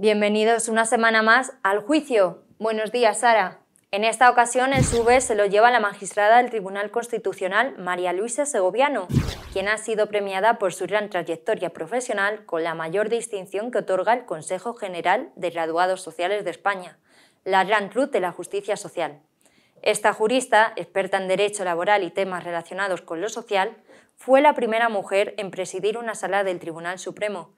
Bienvenidos una semana más al juicio. Buenos días, Sara. En esta ocasión, en su vez, se lo lleva la magistrada del Tribunal Constitucional, María Luisa Segoviano, quien ha sido premiada por su gran trayectoria profesional con la mayor distinción que otorga el Consejo General de Graduados Sociales de España, la Gran Cruz de la Justicia Social. Esta jurista, experta en derecho laboral y temas relacionados con lo social, fue la primera mujer en presidir una sala del Tribunal Supremo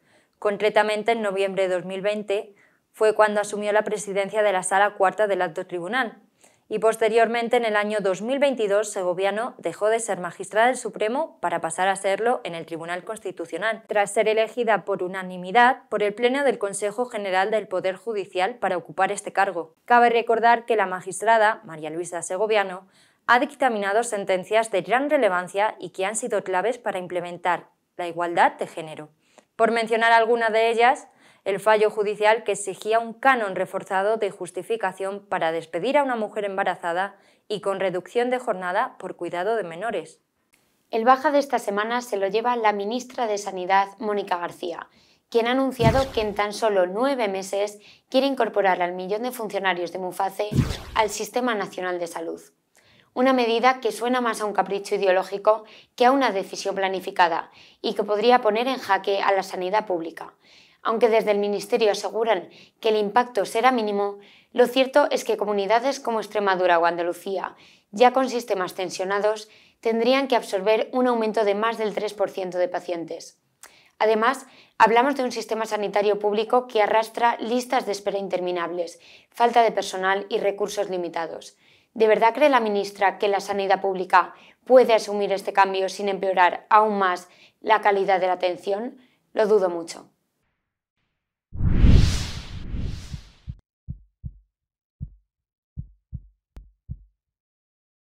Concretamente, en noviembre de 2020 fue cuando asumió la presidencia de la Sala Cuarta del Alto Tribunal y posteriormente en el año 2022 Segoviano dejó de ser magistrada del Supremo para pasar a serlo en el Tribunal Constitucional, tras ser elegida por unanimidad por el Pleno del Consejo General del Poder Judicial para ocupar este cargo. Cabe recordar que la magistrada, María Luisa Segoviano, ha dictaminado sentencias de gran relevancia y que han sido claves para implementar la igualdad de género. Por mencionar alguna de ellas, el fallo judicial que exigía un canon reforzado de justificación para despedir a una mujer embarazada y con reducción de jornada por cuidado de menores. El baja de esta semana se lo lleva la ministra de Sanidad, Mónica García, quien ha anunciado que en tan solo nueve meses quiere incorporar al millón de funcionarios de MUFACE al Sistema Nacional de Salud una medida que suena más a un capricho ideológico que a una decisión planificada y que podría poner en jaque a la sanidad pública. Aunque desde el Ministerio aseguran que el impacto será mínimo, lo cierto es que comunidades como Extremadura o Andalucía, ya con sistemas tensionados, tendrían que absorber un aumento de más del 3% de pacientes. Además, hablamos de un sistema sanitario público que arrastra listas de espera interminables, falta de personal y recursos limitados. ¿De verdad cree la ministra que la sanidad pública puede asumir este cambio sin empeorar aún más la calidad de la atención? Lo dudo mucho.